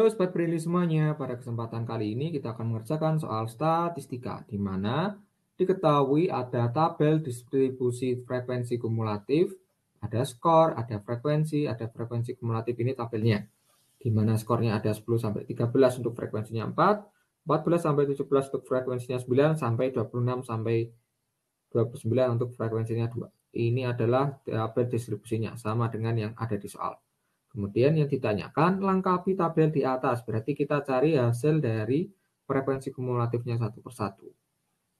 Halo Sobat Brili semuanya, pada kesempatan kali ini kita akan mengerjakan soal statistika, di mana diketahui ada tabel distribusi frekuensi kumulatif, ada skor, ada frekuensi, ada frekuensi kumulatif ini tabelnya. Di mana skornya ada 10 sampai 13 untuk frekuensinya 4, 14 sampai 17 untuk frekuensinya 9 sampai 26 sampai 29 untuk frekuensinya 2. Ini adalah tabel distribusinya sama dengan yang ada di soal. Kemudian yang ditanyakan lengkapi tabel di atas, berarti kita cari hasil dari frekuensi kumulatifnya satu persatu.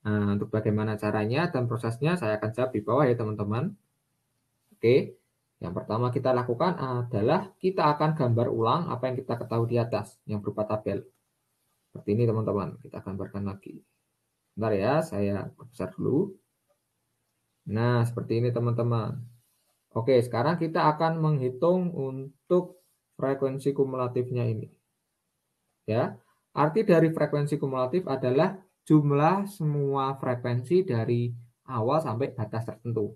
Nah, untuk bagaimana caranya dan prosesnya saya akan jawab di bawah ya teman-teman. Oke, yang pertama kita lakukan adalah kita akan gambar ulang apa yang kita ketahui di atas yang berupa tabel. Seperti ini teman-teman, kita gambarkan lagi. Bentar ya, saya besar dulu. Nah, seperti ini teman-teman. Oke, sekarang kita akan menghitung untuk frekuensi kumulatifnya ini. Ya, arti dari frekuensi kumulatif adalah jumlah semua frekuensi dari awal sampai batas tertentu.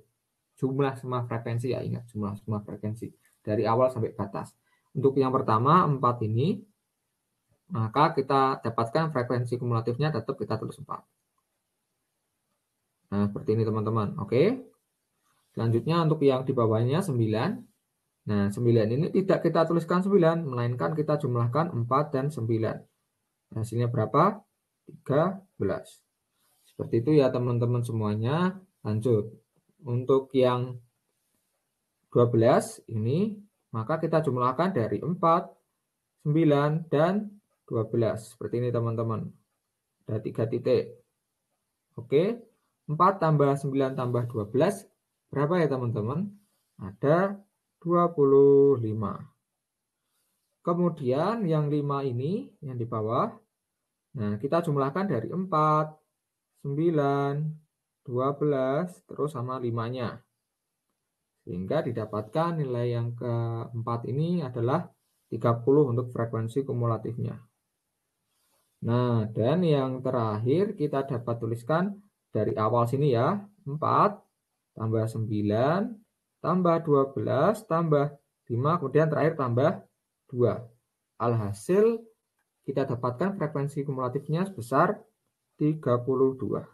Jumlah semua frekuensi ya ingat, jumlah semua frekuensi dari awal sampai batas. Untuk yang pertama 4 ini maka kita dapatkan frekuensi kumulatifnya tetap kita tulis 4. Nah, seperti ini teman-teman. Oke. Selanjutnya untuk yang di bawahnya 9. Nah, 9 ini tidak kita tuliskan 9, melainkan kita jumlahkan 4 dan 9. Hasilnya berapa? 13. Seperti itu ya teman-teman semuanya. Lanjut. Untuk yang 12 ini, maka kita jumlahkan dari 4, 9, dan 12. Seperti ini teman-teman. Ada 3 titik. Oke. 4 tambah 9 tambah 12 Berapa ya teman-teman? Ada 25. Kemudian yang 5 ini, yang di bawah. Nah, kita jumlahkan dari 4, 9, 12, terus sama 5-nya. Sehingga didapatkan nilai yang keempat ini adalah 30 untuk frekuensi kumulatifnya. Nah, dan yang terakhir kita dapat tuliskan dari awal sini ya, 4, tambah 9, tambah 12, tambah 5, kemudian terakhir tambah 2. Alhasil kita dapatkan frekuensi kumulatifnya sebesar 32.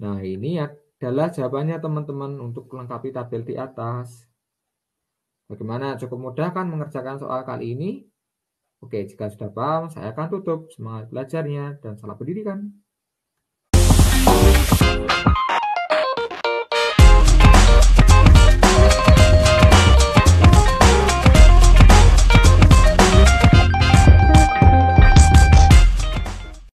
Nah, ini adalah jawabannya teman-teman untuk melengkapi tabel di atas. Bagaimana? Cukup mudah kan mengerjakan soal kali ini? Oke, jika sudah paham, saya akan tutup. Semangat belajarnya dan salam pendidikan.